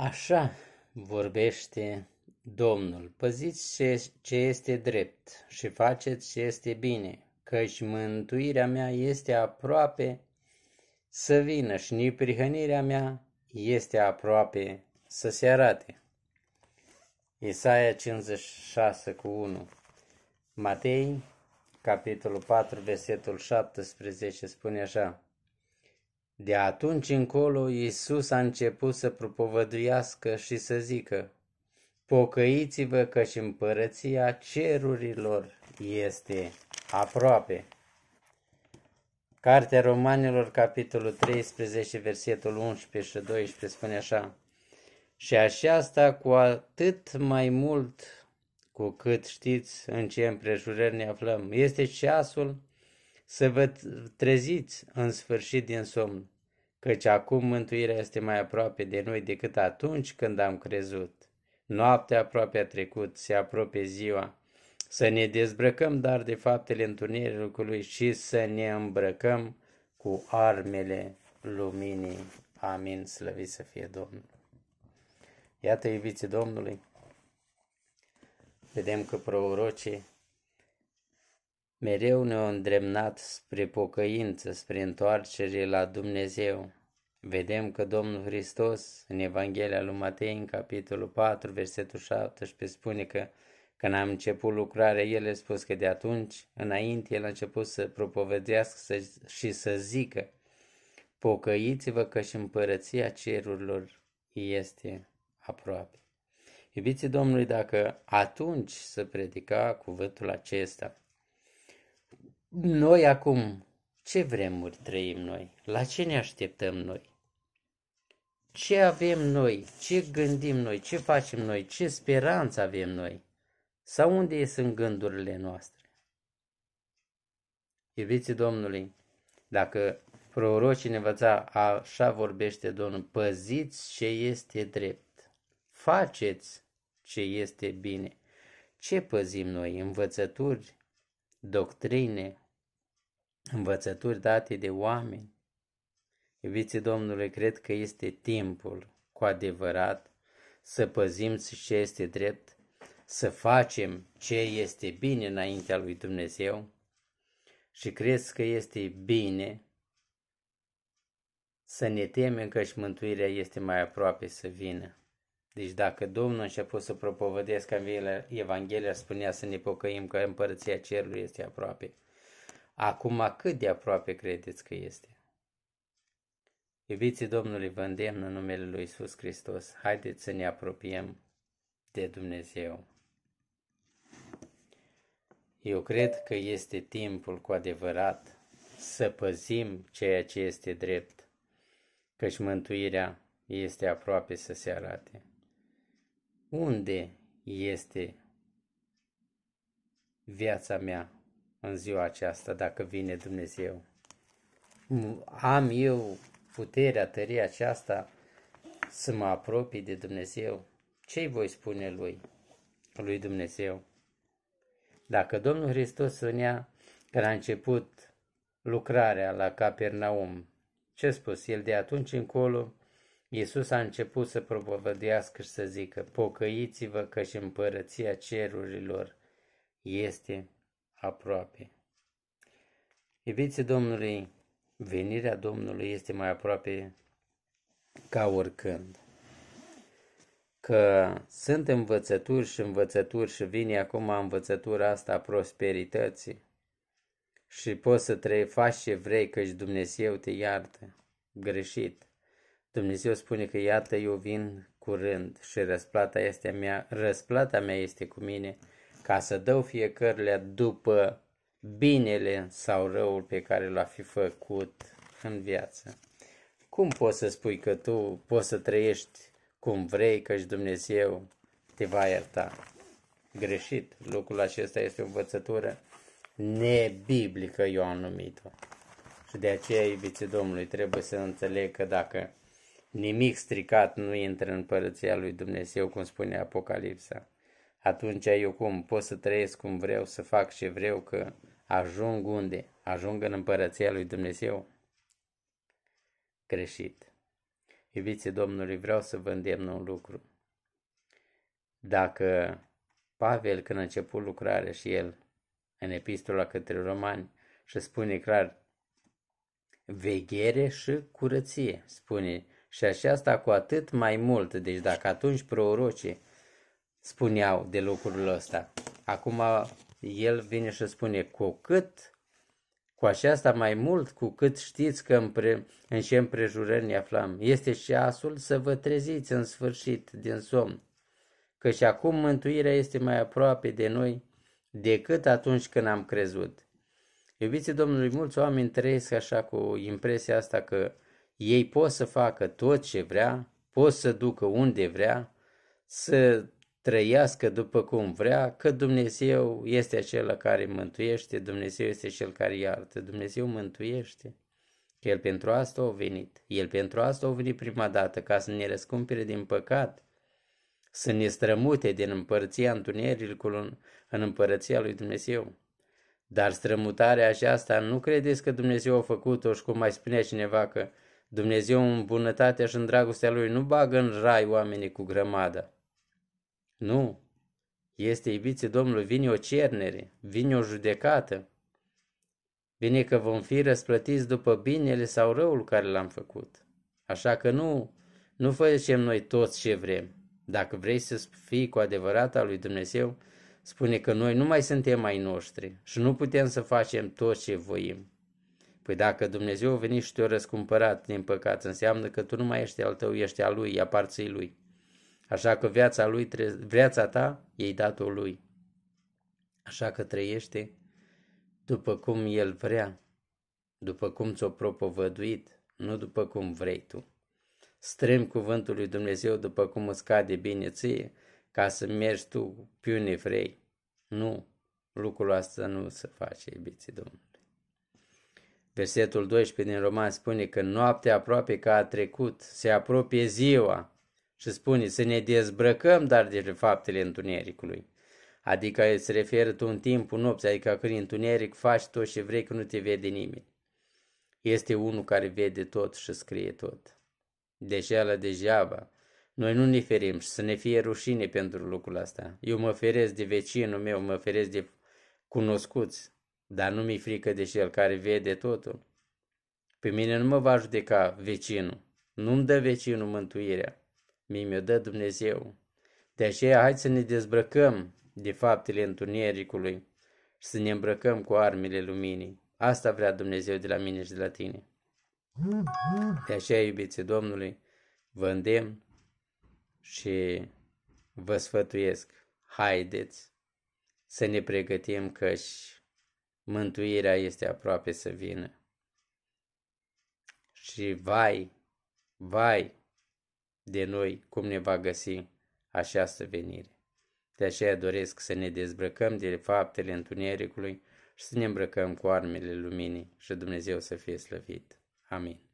Așa vorbește Domnul, păziți ce, ce este drept și faceți ce este bine, căci mântuirea mea este aproape să vină și neprihănirea mea este aproape să se arate. Isaia 56 cu 1 Matei, capitolul 4, versetul 17 spune așa de atunci încolo Iisus a început să propovăduiască și să zică, Pocăiți-vă și împărăția cerurilor este aproape. Cartea Romanilor, capitolul 13, versetul 11 și 12 spune așa, Și aceasta cu atât mai mult cu cât știți în ce împrejurări ne aflăm. Este ceasul să vă treziți în sfârșit din somn, căci acum mântuirea este mai aproape de noi decât atunci când am crezut. Noaptea aproape a trecut, se apropie ziua. Să ne dezbrăcăm dar de faptele întunericului și să ne îmbrăcăm cu armele luminii. Amin, slăvit să fie Domnul. Iată, iubiții Domnului, vedem că prorocii mereu ne-a îndremnat spre pocăință, spre întoarcere la Dumnezeu. Vedem că Domnul Hristos, în Evanghelia lui Matei, în capitolul 4, versetul 17, spune că când a început lucrarea, el a spus că de atunci înainte el a început să propovedească și să zică, pocăiți-vă că și împărăția cerurilor este aproape. Iubiții Domnului, dacă atunci să predica cuvântul acesta, noi acum, ce vremuri trăim noi? La ce ne așteptăm noi? Ce avem noi? Ce gândim noi? Ce facem noi? Ce speranță avem noi? Sau unde sunt gândurile noastre? Iubiții Domnului, dacă prorocii ne învăța, așa vorbește Domnul, păziți ce este drept, faceți ce este bine. Ce păzim noi? Învățături, doctrine, învățături date de oameni. Iubiții Domnului, cred că este timpul cu adevărat să păzim ce este drept, să facem ce este bine înaintea lui Dumnezeu și cred că este bine să ne temem că și mântuirea este mai aproape să vină. Deci dacă Domnul început să propovădesc că Evanghelia spunea să ne pocăim că împărăția cerului este aproape, Acum cât de aproape credeți că este? Iubiții Domnului, vă îndemn în numele Lui Iisus Hristos, haideți să ne apropiem de Dumnezeu. Eu cred că este timpul cu adevărat să păzim ceea ce este drept, căci mântuirea este aproape să se arate. Unde este viața mea? în ziua aceasta dacă vine Dumnezeu. Am eu puterea, tăria aceasta să mă apropii de Dumnezeu? Ce-i voi spune lui, lui Dumnezeu? Dacă Domnul Hristos spunea că a început lucrarea la Capernaum, ce spus el de atunci încolo, Iisus a început să propovădească și să zică, pocăiți-vă că și împărăția cerurilor este aproape. Iubiții Domnului, venirea Domnului este mai aproape ca oricând. Că sunt învățături și învățături și vine acum învățătura asta a prosperității și poți să trăi, faci ce vrei, căci Dumnezeu te iartă. Greșit. Dumnezeu spune că iată eu vin curând și răsplata, este a mea, răsplata mea este cu mine ca să dau fiecăruia după binele sau răul pe care l-a fi făcut în viață. Cum poți să spui că tu poți să trăiești cum vrei, căci Dumnezeu te va ierta? Greșit. Lucrul acesta este o învățătură nebiblică, eu am numit-o. Și de aceea, iubiții Domnului, trebuie să înțeleg că dacă nimic stricat nu intră în părăția lui Dumnezeu, cum spune Apocalipsa, atunci eu cum pot să trăiesc cum vreau, să fac ce vreau, că ajung unde? Ajung în împărăția lui Dumnezeu? Greșit. Iubiții Domnului, vreau să vă îndemn un lucru. Dacă Pavel, când a început lucrarea și el, în epistola către romani, și spune clar, veghere și curăție, spune, și aceasta cu atât mai mult. Deci dacă atunci prorocii spuneau de lucrul ăsta. Acum el vine și spune, cu cât, cu aceasta mai mult, cu cât știți că împre, în ce împrejurări ne aflăm, este ceasul să vă treziți în sfârșit din somn, că și acum mântuirea este mai aproape de noi decât atunci când am crezut. Iubiții Domnului, mulți oameni trăiesc așa cu impresia asta că ei pot să facă tot ce vrea, pot să ducă unde vrea, să trăiască după cum vrea, că Dumnezeu este acela care mântuiește, Dumnezeu este cel care iartă, Dumnezeu mântuiește. Că El pentru asta a venit. El pentru asta a venit prima dată, ca să ne răscumpere din păcat, să ne strămute din împărția întunericului în împărăția lui Dumnezeu. Dar strămutarea aceasta nu credeți că Dumnezeu a făcut-o și cum mai spunea cineva că Dumnezeu în bunătatea și în dragostea Lui nu bagă în rai oamenii cu grămadă, nu. Este, iubiții Domnului, vine o cernere, vine o judecată. Vine că vom fi răsplătiți după binele sau răul care l-am făcut. Așa că nu, nu facem noi toți ce vrem. Dacă vrei să fii cu adevărat al lui Dumnezeu, spune că noi nu mai suntem ai noștri și nu putem să facem tot ce voim. Păi dacă Dumnezeu a venit și te-a răscumpărat din păcat, înseamnă că tu nu mai ești al tău, ești al lui, aparții lui. Așa că viața, lui, viața ta e dat-o lui. Așa că trăiește după cum el vrea, după cum ți-o propovăduit, nu după cum vrei tu. Strâmbi cuvântul lui Dumnezeu după cum îți cade bine ție, ca să mergi tu pe unde vrei. Nu, lucrul ăsta nu se face, iubiții Domnului. Versetul 12 din Roman spune că noaptea aproape că a trecut, se apropie ziua, și spune să ne dezbrăcăm, dar de faptele întunericului. Adică îți referă tu un timp, un nopți, adică când întuneric faci tot și vrei că nu te vede nimeni. Este unul care vede tot și scrie tot. Deși ala degeaba, noi nu ne ferim și să ne fie rușine pentru lucrul ăsta. Eu mă feresc de vecinul meu, mă feresc de cunoscuți, dar nu mi-e frică de cel care vede totul. Pe mine nu mă va judeca vecinul, nu-mi dă vecinul mântuirea mi mi-o dă Dumnezeu. De aceea hai să ne dezbrăcăm de faptele întunericului și să ne îmbrăcăm cu armele luminii. Asta vrea Dumnezeu de la mine și de la tine. De aceea, iubiții Domnului, vă îndemn și vă sfătuiesc. Haideți să ne pregătim căci mântuirea este aproape să vină. Și vai, vai, de noi cum ne va găsi această venire. De aceea doresc să ne dezbrăcăm de faptele întunericului și să ne îmbrăcăm cu armele luminii și Dumnezeu să fie slăvit. Amin.